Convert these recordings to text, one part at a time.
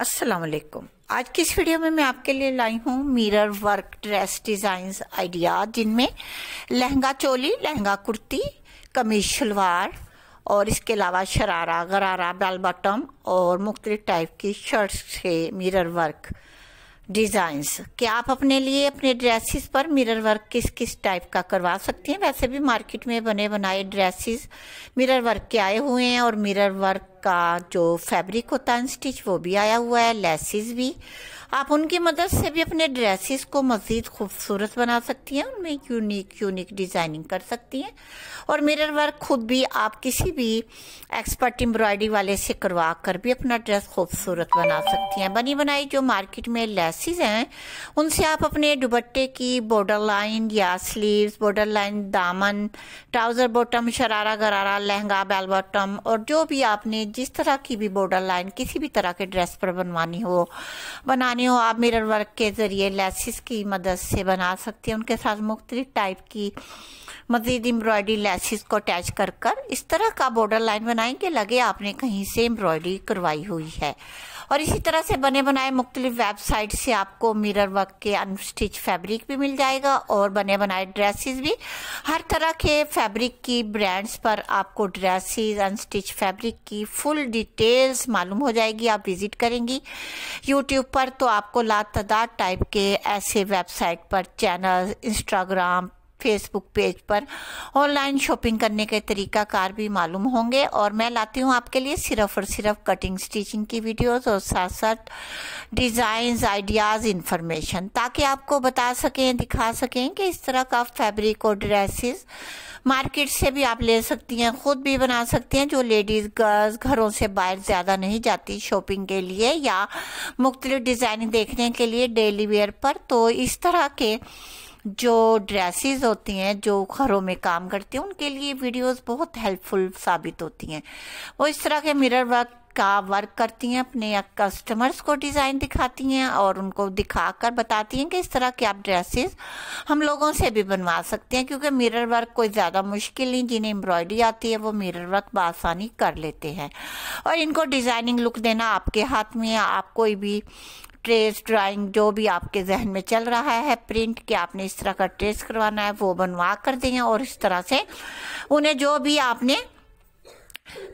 अस्सलाम वालेकुम आज की इस वीडियो में मैं आपके लिए लाई हूँ mirror work dress design idea जिनमें लहंगा चोली लहंगा कुर्ती कमीज शलवार और इसके अलावा शरारा गरारा बेल बॉटम और मुख्तलिफ टाइप की शर्ट्स से मिरर वर्क डिज़ाइंस क्या आप अपने लिए अपने ड्रेसेस पर मिरर वर्क किस किस टाइप का करवा सकते हैं वैसे भी मार्केट में बने बनाए ड्रेसेस मिरर वर्क के आए हुए हैं और मिरर वर्क का जो फैब्रिक होता है स्टिच वो भी आया हुआ है लेसेस भी आप उनकी मदद से भी अपने ड्रेसेस को मज़ीद खूबसूरत बना सकती हैं उनमें यूनिक यूनिक डिज़ाइनिंग कर सकती हैं और मिरर वर्क खुद भी आप किसी भी एक्सपर्ट एम्ब्रॉयडरी वाले से करवा कर भी अपना ड्रेस खूबसूरत बना सकती हैं बनी बनाई जो मार्केट में लेसिस हैं उनसे आप अपने दुबट्टे की बॉर्डर लाइन या स्लीव बॉर्डर लाइन दामन trouser bottom sharara gharara lehenga bell bottom और जो भी आपने जिस तरह की भी बॉर्डर लाइन किसी भी तरह के ड्रेस पर बनवानी हो बना निशानियों आप मिरर वर्क के ज़रिए लेसिस की मदद से बना सकते हैं उनके साथ मुख्तलि टाइप की मज़ीद एम्ब्रॉयडरी लेसिस को अटैच कर कर इस तरह का बॉर्डर लाइन बनाएंगे लगे आपने कहीं से एम्ब्रॉयडरी करवाई हुई है और इसी तरह से बने बनाए मुख्तलिफ वेबसाइट से आपको मिरर वर्क के अनस्टिच फैब्रिक भी मिल जाएगा और बने बनाए ड्रेसेस भी हर तरह के फैब्रिक की ब्रांड्स पर आपको ड्रेसेस अनस्टिच फैब्रिक की फुल डिटेल्स मालूम हो जाएगी आप विज़िट करेंगी यूट्यूब पर तो आपको लातदार टाइप के ऐसे वेबसाइट पर चैनल इंस्टाग्राम फेसबुक पेज पर ऑनलाइन शॉपिंग करने के तरीका कार भी मालूम होंगे और मैं लाती हूँ आपके लिए सिर्फ और सिर्फ कटिंग स्टिचिंग की वीडियोस और साथ साथ डिजाइन आइडियाज़ इन्फॉर्मेशन ताकि आपको बता सकें दिखा सकें कि इस तरह का फैब्रिक और ड्रेसेस मार्केट से भी आप ले सकती हैं खुद भी बना सकती हैं जो लेडीज़ गर्ल्स घरों से बाहर ज़्यादा नहीं जाती शॉपिंग के लिए या मुख्तलिफ डिज़ाइनिंग देखने के लिए डेली वेयर पर तो इस तरह के जो ड्रेसेस होती हैं जो घरों में काम करती हैं उनके लिए वीडियोस बहुत हेल्पफुल साबित होती हैं वो इस तरह के मिरर वर्क का वर्क करती हैं अपने कस्टमर्स को डिज़ाइन दिखाती हैं और उनको दिखा कर बताती हैं कि इस तरह के आप ड्रेसेस हम लोगों से भी बनवा सकते हैं क्योंकि मिरर वर्क कोई ज़्यादा मुश्किल नहीं जिन्हें एम्ब्रॉयडरी आती है वो मिरर वर्क बसानी कर लेते हैं और इनको डिज़ाइनिंग लुक देना आपके हाथ में है आप कोई भी ट्रेस ड्राइंग जो भी आपके जहन में चल रहा है प्रिंट कि आपने इस तरह का ट्रेस करवाना है वो बनवा कर दें और इस तरह से उन्हें जो भी आपने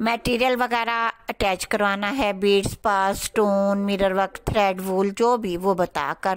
मटेरियल वगैरह अटैच करवाना है बीड्स पर stone mirror work thread wool जो भी वो बताकर